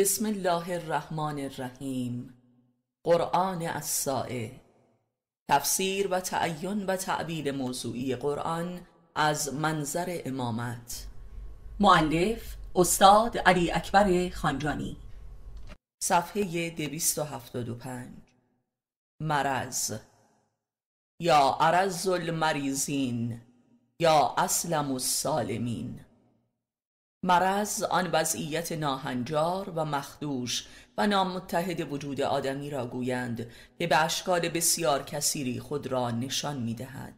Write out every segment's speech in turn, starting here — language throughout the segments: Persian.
بسم الله الرحمن الرحیم قرآن سائه تفسیر و تعین و تعبیل موضوعی قرآن از منظر امامت معلف استاد علی اکبر خانجانی صفحه 275 مرض یا عرز المریضین یا اسلم السالمین مرض آن وضعیت ناهنجار و مخدوش و نامتحد وجود آدمی را گویند که به اشکال بسیار کثیری خود را نشان می دهد.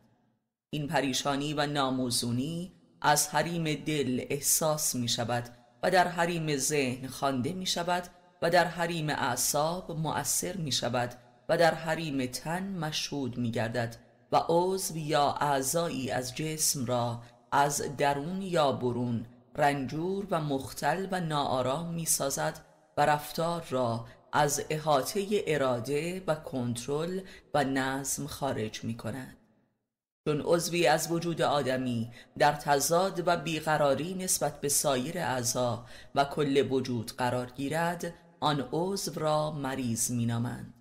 این پریشانی و ناموزونی از حریم دل احساس می شود و در حریم ذهن خوانده می شود و در حریم اعصاب مؤثر می شود و در حریم تن مشهود می گردد و عضو یا اعضایی از جسم را از درون یا برون رنجور و مختل و ناآرام می سازد و رفتار را از احاطه اراده و کنترل و نظم خارج می کند. چون عضوی از وجود آدمی در تضاد و بیقراری نسبت به سایر اعضا و کل وجود قرار گیرد آن عضو را مریض مینامند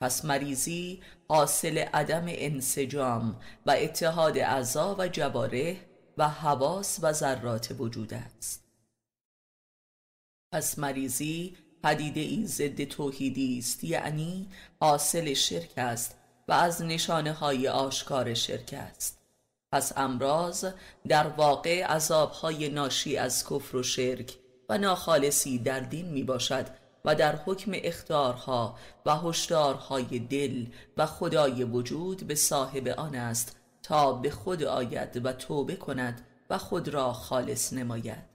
پس مریضی حاصل عدم انسجام و اتحاد اعضا و جواره و حواس و ذرات وجود است پس مریضی پدیده ای ضد توحیدی است یعنی حاصل شرک است و از نشانه های آشکار شرک است پس امراض در واقع عذابهای ناشی از کفر و شرک و ناخالصی در دین می باشد و در حکم اختارها و هشدارهای دل و خدای وجود به صاحب آن است تا به خود آید و توبه کند و خود را خالص نماید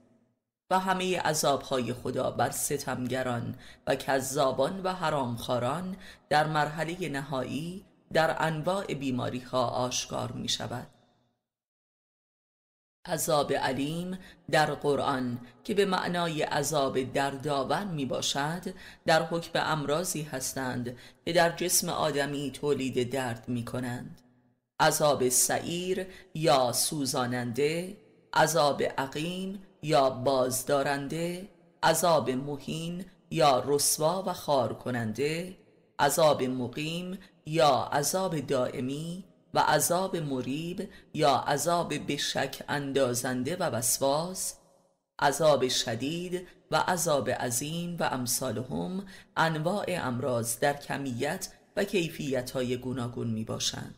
و همه عذابهای خدا بر ستمگران و کذابان و حرامخواران در مرحله نهایی در انواع بیماری ها آشکار می شود عذاب علیم در قرآن که به معنای عذاب دردآور می باشد در حکم امراضی هستند که در جسم آدمی تولید درد می کنند عذاب سعیر یا سوزاننده عذاب عقیم یا بازدارنده عذاب مهین یا رسوا و خار کننده عذاب مقیم یا عذاب دائمی و عذاب مریب یا عذاب بشک اندازنده و وسواس عذاب شدید و عذاب عظیم و امثالهم انواع امراض در کمیت و کیفیت های گوناگون می باشند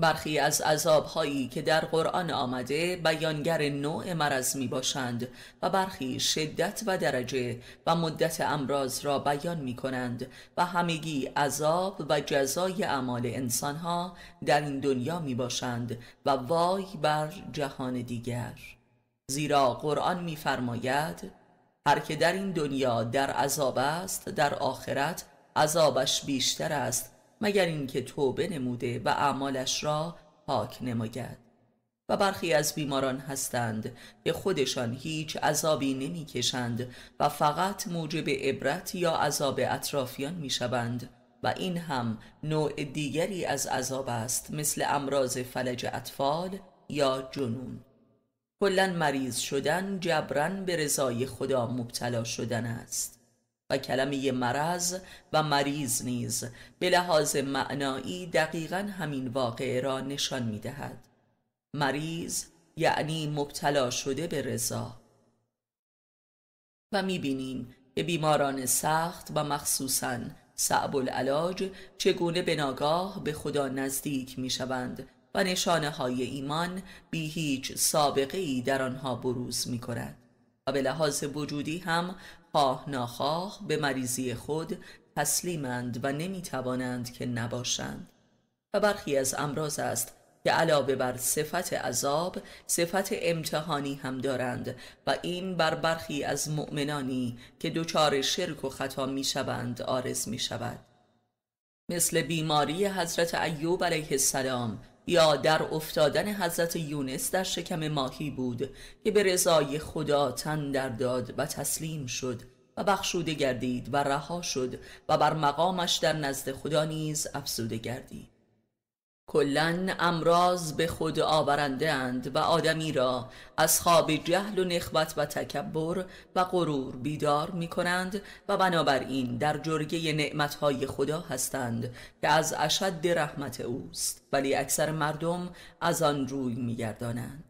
برخی از عذابهایی که در قرآن آمده بیانگر نوع مرض می باشند و برخی شدت و درجه و مدت امراض را بیان می کنند و همگی عذاب و جزای اعمال انسانها در این دنیا می باشند و وای بر جهان دیگر زیرا قرآن فرماید هر که در این دنیا در عذاب است در آخرت عذابش بیشتر است مگر اینکه توبه نموده و اعمالش را پاک نماید و برخی از بیماران هستند که خودشان هیچ عذابی نمیکشند و فقط موجب عبرت یا عذاب اطرافیان میشوند و این هم نوع دیگری از عذاب است مثل امراض فلج اطفال یا جنون کلا مریض شدن جبران به رضای خدا مبتلا شدن است و کلمه مرض و مریض نیز به لحاظ معنایی دقیقا همین واقعه را نشان می دهد. مریض یعنی مبتلا شده به رضا و می بینیم که بیماران سخت و مخصوصاً صعب العلاج چگونه به ناگاه به خدا نزدیک می شوند و نشانه های ایمان بی هیچ سابقه ای در آنها بروز می کند و به لحاظ وجودی هم خواه ناخواه به مریضی خود تسلیمند و نمی که نباشند و برخی از امراض است که علاوه بر صفت عذاب صفت امتحانی هم دارند و این بر برخی از مؤمنانی که دچار شرک و خطا می شوند آرز می شود مثل بیماری حضرت ایوب علیه السلام یا در افتادن حضرت یونس در شکم ماهی بود که به رضای خدا تن در داد و تسلیم شد و بخشوده گردید و رها شد و بر مقامش در نزد خدا نیز افزوده گردید کلا امراض به خود آورنده اند و آدمی را از خواب جهل و نخبت و تکبر و غرور بیدار می کنند و بنابراین در جرگه نعمتهای خدا هستند که از اشد رحمت اوست ولی اکثر مردم از آن روی می گردانند.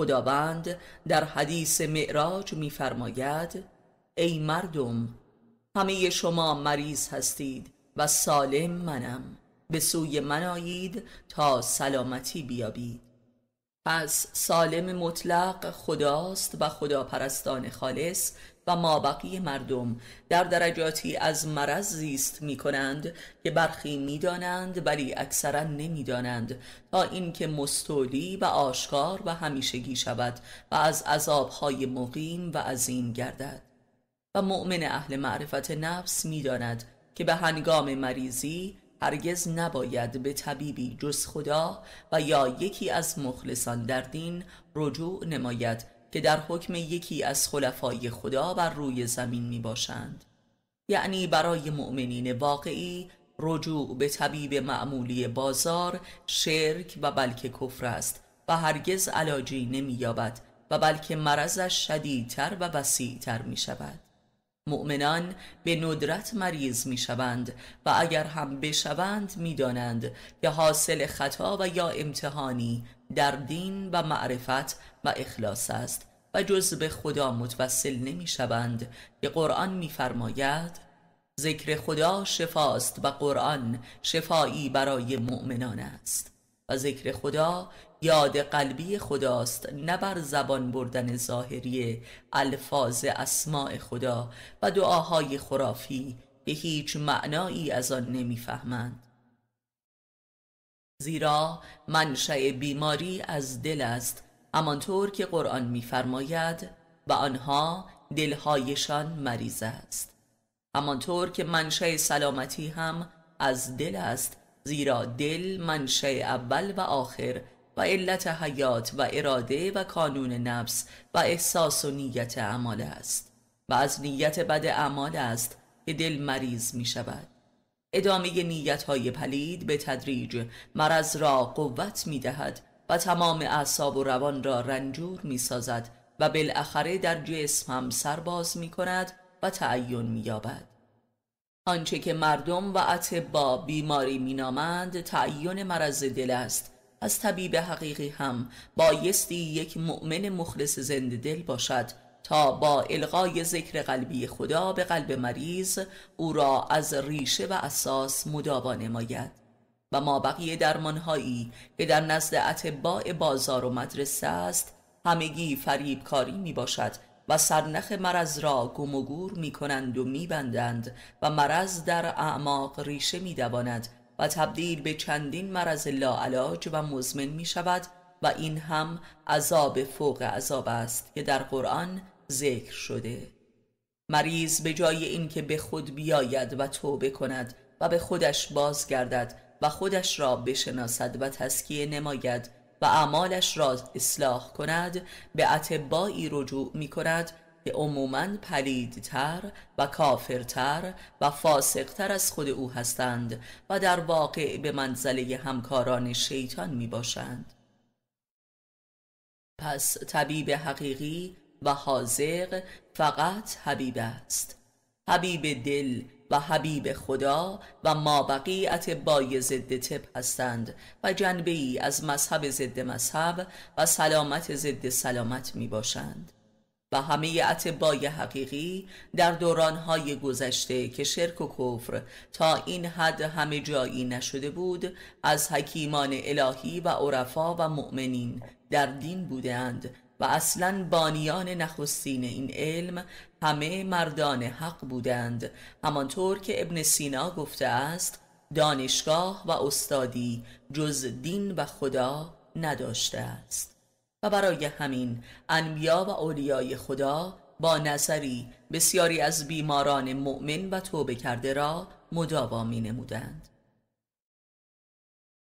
خداوند در حدیث معراج فرماید ای مردم همه شما مریض هستید و سالم منم به سوی من آیید تا سلامتی بیابید پس سالم مطلق خداست و خداپرستان خالص و مابقی مردم در درجاتی از مرض زیست می کنند که برخی می دانند ولی اکثرا نمی دانند تا اینکه مستولی و آشکار و همیشگی شود و از عذابهای مقیم و عظیم گردد و مؤمن اهل معرفت نفس می داند که به هنگام مریضی هرگز نباید به طبیبی جز خدا و یا یکی از مخلصان در دین رجوع نماید که در حکم یکی از خلفای خدا بر روی زمین می باشند یعنی برای مؤمنین واقعی رجوع به طبیب معمولی بازار شرک و بلکه کفر است و هرگز علاجی نمییابد و بلکه مرضش شدیدتر و وسیعتر می شود مؤمنان به ندرت مریض می شوند و اگر هم بشوند می دانند که حاصل خطا و یا امتحانی در دین و معرفت و اخلاص است و جز به خدا متوسل نمی شوند که قرآن می فرماید ذکر خدا شفاست و قرآن شفایی برای مؤمنان است و ذکر خدا یاد قلبی خداست نه بر زبان بردن ظاهری الفاظ اسماع خدا و دعاهای خرافی به هیچ معنایی از آن نمیفهمند زیرا منشأ بیماری از دل است همانطور که قرآن میفرماید و آنها دلهایشان مریض است همانطور که منشأ سلامتی هم از دل است زیرا دل منشأ اول و آخر و علت حیات و اراده و کانون نفس و احساس و نیت اعمال است و از نیت بد اعمال است که دل مریض می شود ادامه نیت های پلید به تدریج مرض را قوت می دهد و تمام اعصاب و روان را رنجور می سازد و بالاخره در جسم هم سرباز می کند و تعین می یابد. آنچه که مردم و اطبا بیماری مینامند تعین مرض دل است از طبیب حقیقی هم بایستی یک مؤمن مخلص زنده دل باشد تا با الغای ذکر قلبی خدا به قلب مریض او را از ریشه و اساس مداوا نماید و ما بقیه درمانهایی که در نزد اطباء بازار و مدرسه است همگی فریبکاری می باشد و سرنخ مرض را گم و گور می کنند و می بندند و مرض در اعماق ریشه می دواند و تبدیل به چندین مرض لاعلاج و مزمن می شود و این هم عذاب فوق عذاب است که در قرآن ذکر شده مریض به جای اینکه به خود بیاید و توبه کند و به خودش بازگردد و خودش را بشناسد و تسکیه نماید و اعمالش را اصلاح کند به اطبایی رجوع می کند عموما پلیدتر و کافرتر و فاسقتر از خود او هستند و در واقع به منزله همکاران شیطان می باشند پس طبیب حقیقی و حاضق فقط حبیب است حبیب دل و حبیب خدا و ما بقیت بای ضد طب هستند و جنبه ای از مذهب ضد مذهب و سلامت ضد سلامت می باشند و همه اطبای حقیقی در دورانهای گذشته که شرک و کفر تا این حد همه جایی نشده بود از حکیمان الهی و عرفا و مؤمنین در دین بودند و اصلا بانیان نخستین این علم همه مردان حق بودند همانطور که ابن سینا گفته است دانشگاه و استادی جز دین و خدا نداشته است و برای همین انبیا و اولیای خدا با نظری بسیاری از بیماران مؤمن و توبه کرده را مداوا می نمودند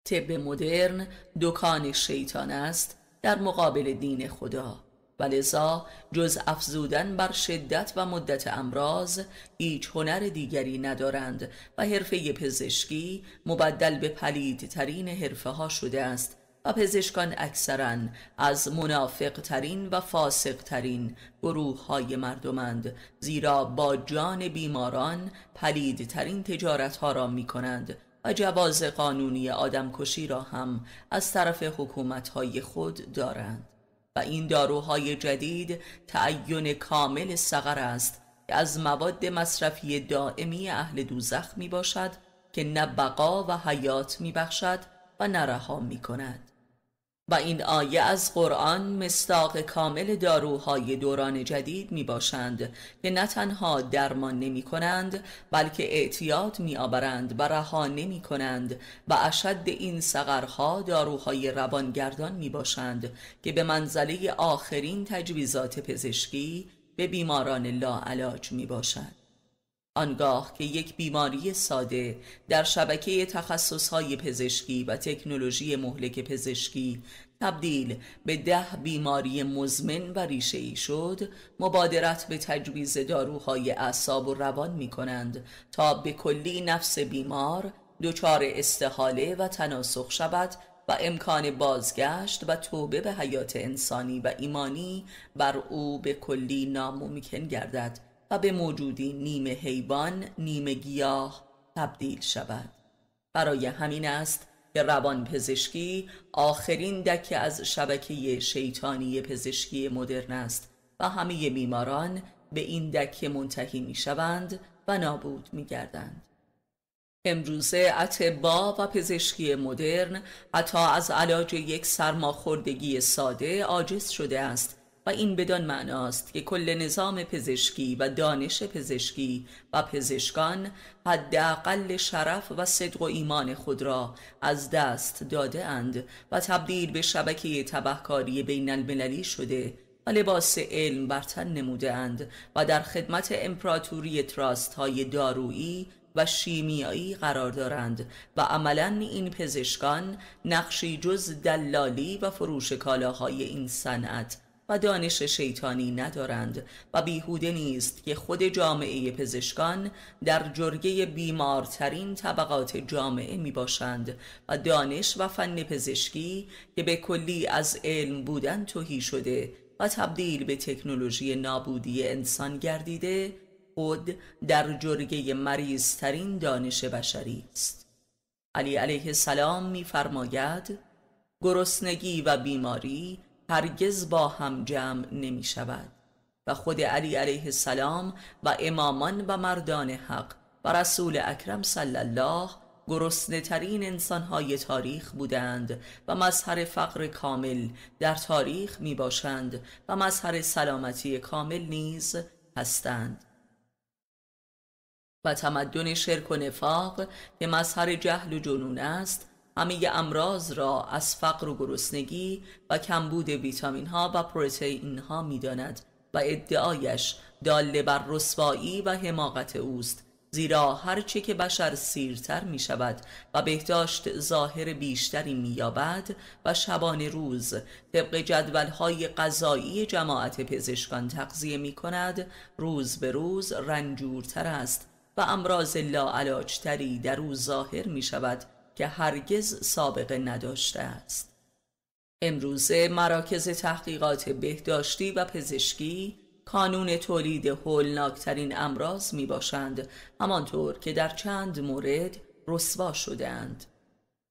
طب مدرن دکان شیطان است در مقابل دین خدا و لذا جز افزودن بر شدت و مدت امراض هیچ هنر دیگری ندارند و حرفه پزشکی مبدل به پلیدترین حرفه ها شده است و پزشکان اکثرا از منافق ترین و فاسق ترین گروه های مردمند زیرا با جان بیماران پلیدترین تجارت ها را می کنند و جواز قانونی آدمکشی را هم از طرف حکومت های خود دارند و این داروهای جدید تعین کامل سقر است که از مواد مصرفی دائمی اهل دوزخ می باشد که نه بقا و حیات می بخشد و نرها می کند و این آیه از قرآن مستاق کامل داروهای دوران جدید می باشند که نه تنها درمان نمی کنند بلکه اعتیاد می آورند و رها نمی کنند و اشد این سقرها داروهای روانگردان می باشند که به منزله آخرین تجویزات پزشکی به بیماران لاعلاج می باشند. آنگاه که یک بیماری ساده در شبکه تخصصهای پزشکی و تکنولوژی مهلک پزشکی تبدیل به ده بیماری مزمن و ریشه شد مبادرت به تجویز داروهای اعصاب و روان می کنند تا به کلی نفس بیمار دچار استحاله و تناسخ شود و امکان بازگشت و توبه به حیات انسانی و ایمانی بر او به کلی ناممکن گردد و به موجودی نیمه حیوان نیمه گیاه تبدیل شود برای همین است که روان پزشکی آخرین دکه از شبکه شیطانی پزشکی مدرن است و همه بیماران به این دکه منتهی می شوند و نابود می گردند. امروزه اطبا و پزشکی مدرن حتی از علاج یک سرماخوردگی ساده عاجز شده است این بدان معناست که کل نظام پزشکی و دانش پزشکی و پزشکان حداقل شرف و صدق و ایمان خود را از دست داده اند و تبدیل به شبکه تبهکاری بین المللی شده و لباس علم برتن نموده اند و در خدمت امپراتوری تراست های دارویی و شیمیایی قرار دارند و عملا این پزشکان نقشی جز دلالی و فروش کالاهای این صنعت و دانش شیطانی ندارند و بیهوده نیست که خود جامعه پزشکان در جرگه بیمارترین طبقات جامعه می باشند و دانش و فن پزشکی که به کلی از علم بودن توهی شده و تبدیل به تکنولوژی نابودی انسان گردیده خود در جرگه مریضترین دانش بشری است علی علیه السلام میفرماید گرسنگی و بیماری هرگز با هم جمع نمی شود و خود علی علیه السلام و امامان و مردان حق و رسول اکرم صلی الله گرسنه ترین انسانهای تاریخ بودند و مظهر فقر کامل در تاریخ می باشند و مظهر سلامتی کامل نیز هستند و تمدن شرک و نفاق که مظهر جهل و جنون است همه امراض را از فقر و گرسنگی و کمبود ویتامین ها و پروتئین ها می داند و ادعایش داله بر رسوایی و حماقت اوست زیرا هرچه که بشر سیرتر می شود و بهداشت ظاهر بیشتری می یابد و شبانه روز طبق های غذایی جماعت پزشکان تقضیه می کند روز به روز رنجورتر است و امراض لاعلاجتری در او ظاهر می شود که هرگز سابقه نداشته است امروزه مراکز تحقیقات بهداشتی و پزشکی کانون تولید هولناکترین امراض می باشند همانطور که در چند مورد رسوا شدهاند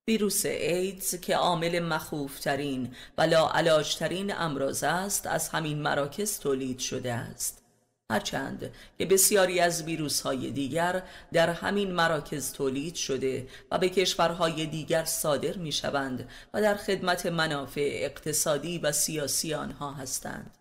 ویروس ایدز که عامل مخوفترین و لاعلاجترین امراض است از همین مراکز تولید شده است هرچند که بسیاری از ویروس های دیگر در همین مراکز تولید شده و به کشورهای دیگر صادر می شوند و در خدمت منافع اقتصادی و سیاسی آنها هستند.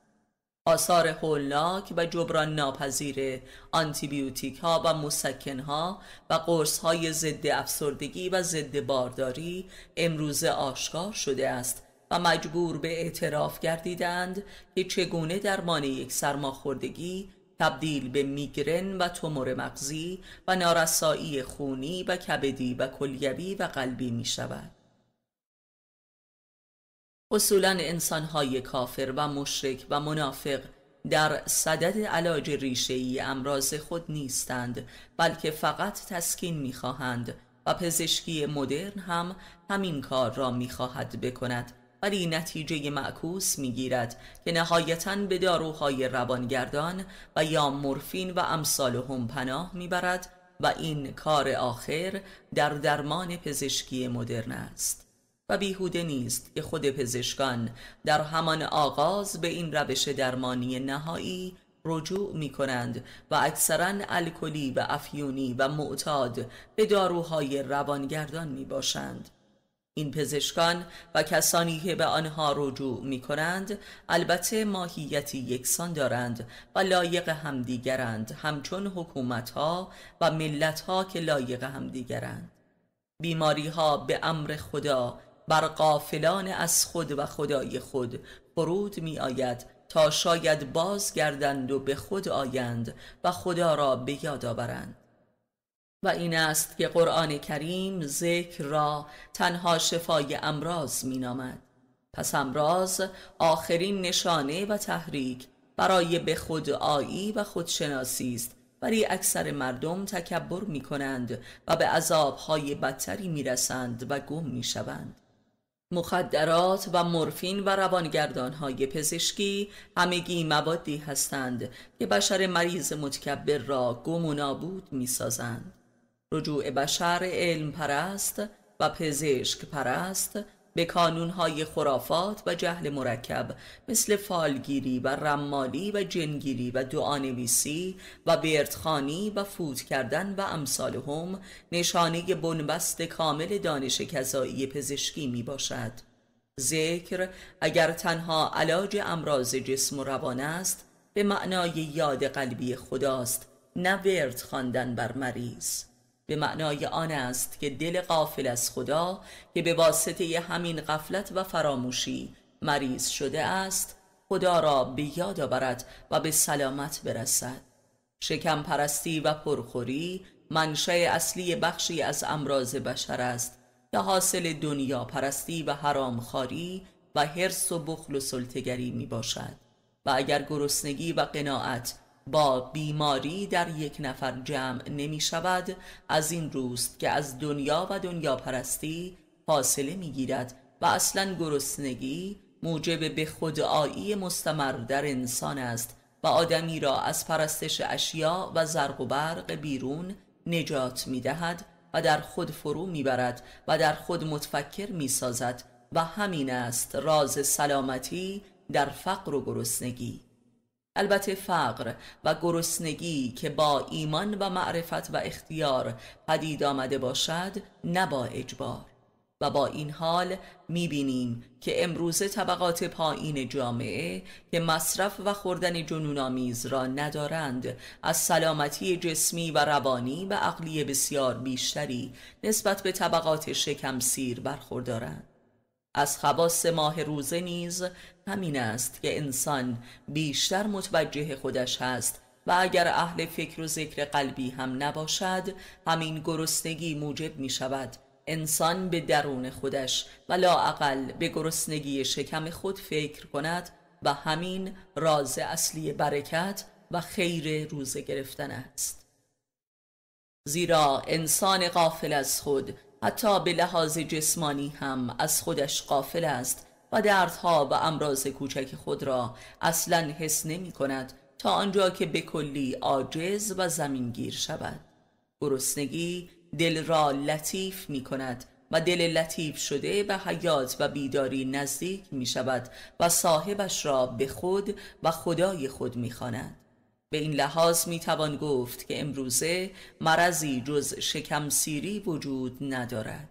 آثار هولناک و جبران ناپذیر آنتیبیوتیک ها و مسکن ها و قرص های ضد افسردگی و ضد بارداری امروزه آشکار شده است و مجبور به اعتراف گردیدند که چگونه درمان یک سرماخوردگی تبدیل به میگرن و تومور مغزی و نارسایی خونی و کبدی و کلیوی و قلبی می شود. اصولا انسانهای کافر و مشرک و منافق در صدد علاج ریشهای امراض خود نیستند بلکه فقط تسکین میخواهند و پزشکی مدرن هم همین کار را میخواهد بکند ولی نتیجه معکوس میگیرد که نهایتا به داروهای روانگردان و یا مورفین و امثال هم پناه میبرد و این کار آخر در درمان پزشکی مدرن است و بیهوده نیست که خود پزشکان در همان آغاز به این روش درمانی نهایی رجوع می کنند و اکثرا الکلی و افیونی و معتاد به داروهای روانگردان می باشند این پزشکان و کسانی که به آنها رجوع می کنند البته ماهیتی یکسان دارند و لایق همدیگرند همچون حکومت ها و ملت ها که لایق همدیگرند بیماری ها به امر خدا بر قافلان از خود و خدای خود فرود می آید تا شاید بازگردند و به خود آیند و خدا را به یاد آورند و این است که قرآن کریم ذکر را تنها شفای امراض می نامد. پس امراض آخرین نشانه و تحریک برای به خود آیی و خودشناسی است ولی اکثر مردم تکبر می کنند و به عذابهای بدتری می رسند و گم می شوند. مخدرات و مورفین و روانگردان های پزشکی همگی موادی هستند که بشر مریض متکبر را گم و نابود می سازند. رجوع بشر علم پرست و پزشک پرست به کانونهای خرافات و جهل مرکب مثل فالگیری و رمالی و جنگیری و دعانویسی و بردخانی و فوت کردن و امثال هم نشانه بنبست کامل دانش کذایی پزشکی می باشد. ذکر اگر تنها علاج امراض جسم و روان است به معنای یاد قلبی خداست نه ورد خواندن بر مریض به معنای آن است که دل قافل از خدا که به واسطه همین غفلت و فراموشی مریض شده است خدا را به یاد آورد و به سلامت برسد شکم پرستی و پرخوری منشأ اصلی بخشی از امراض بشر است که حاصل دنیا پرستی و حرام خاری و حرص و بخل و سلطگری می باشد و اگر گرسنگی و قناعت با بیماری در یک نفر جمع نمی شود از این روست که از دنیا و دنیا پرستی فاصله می گیرد و اصلا گرسنگی موجب به خدایی مستمر در انسان است و آدمی را از پرستش اشیا و زرق و برق بیرون نجات می دهد و در خود فرو می برد و در خود متفکر می سازد و همین است راز سلامتی در فقر و گرسنگی البته فقر و گرسنگی که با ایمان و معرفت و اختیار پدید آمده باشد نه با اجبار و با این حال بینیم که امروزه طبقات پایین جامعه که مصرف و خوردن جنونآمیز را ندارند از سلامتی جسمی و روانی و عقلی بسیار بیشتری نسبت به طبقات شکم سیر برخوردارند از خواص ماه روزه نیز همین است که انسان بیشتر متوجه خودش هست و اگر اهل فکر و ذکر قلبی هم نباشد همین گرسنگی موجب می شود انسان به درون خودش و لاعقل به گرسنگی شکم خود فکر کند و همین راز اصلی برکت و خیر روزه گرفتن است زیرا انسان قافل از خود حتی به لحاظ جسمانی هم از خودش قافل است و دردها و امراض کوچک خود را اصلا حس نمی کند تا آنجا که به کلی عاجز و زمینگیر شود گرسنگی دل را لطیف می کند و دل لطیف شده به حیات و بیداری نزدیک می شود و صاحبش را به خود و خدای خود می خاند. به این لحاظ می توان گفت که امروزه مرضی جز شکم سیری وجود ندارد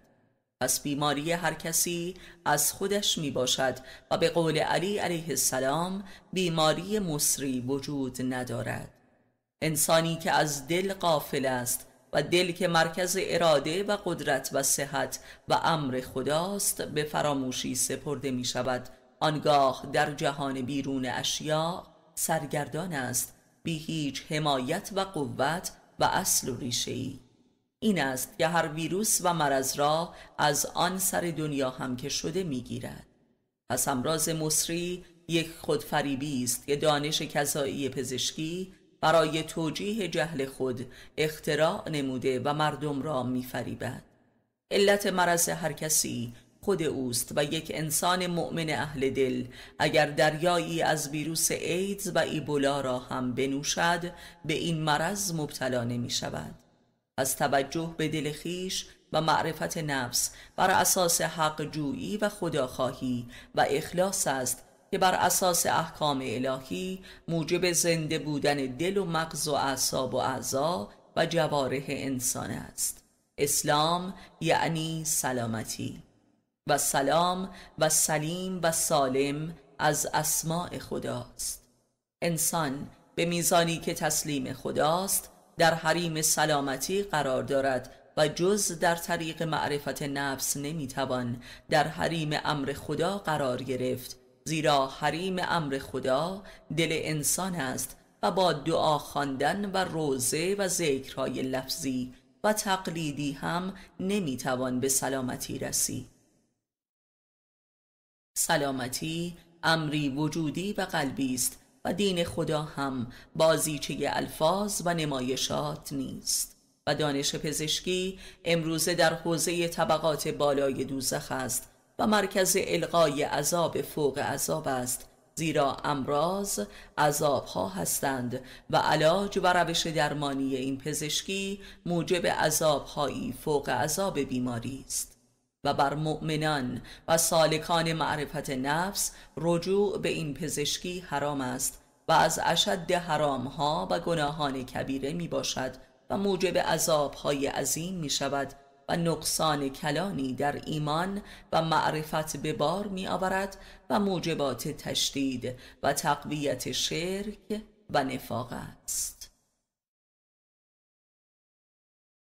پس بیماری هر کسی از خودش می باشد و به قول علی علیه السلام بیماری مصری وجود ندارد انسانی که از دل قافل است و دل که مرکز اراده و قدرت و صحت و امر خداست به فراموشی سپرده می شود آنگاه در جهان بیرون اشیا سرگردان است بی هیچ حمایت و قوت و اصل و ریشه ای. این است که هر ویروس و مرض را از آن سر دنیا هم که شده میگیرد پس امراض مصری یک خودفریبی است که دانش کذایی پزشکی برای توجیه جهل خود اختراع نموده و مردم را میفریبد علت مرض هر کسی خود اوست و یک انسان مؤمن اهل دل اگر دریایی از ویروس ایدز و ایبولا را هم بنوشد به این مرض مبتلا نمی شود از توجه به دل خیش و معرفت نفس بر اساس حق جویی و خداخواهی و اخلاص است که بر اساس احکام الهی موجب زنده بودن دل و مغز و اعصاب و اعضا و جوارح انسان است اسلام یعنی سلامتی و سلام و سلیم و سالم از اسماع خداست انسان به میزانی که تسلیم خداست در حریم سلامتی قرار دارد و جز در طریق معرفت نفس نمیتوان در حریم امر خدا قرار گرفت زیرا حریم امر خدا دل انسان است و با دعا خواندن و روزه و ذکرهای لفظی و تقلیدی هم نمیتوان به سلامتی رسید سلامتی امری وجودی و قلبی است و دین خدا هم بازیچه الفاظ و نمایشات نیست و دانش پزشکی امروزه در حوزه طبقات بالای دوزخ است و مرکز القای عذاب فوق عذاب است زیرا امراض ها هستند و علاج و روش درمانی این پزشکی موجب هایی فوق عذاب بیماری است و بر مؤمنان و سالکان معرفت نفس رجوع به این پزشکی حرام است و از اشد حرام ها و گناهان کبیره می باشد و موجب عذاب های عظیم می شود و نقصان کلانی در ایمان و معرفت به بار می آورد و موجبات تشدید و تقویت شرک و نفاق است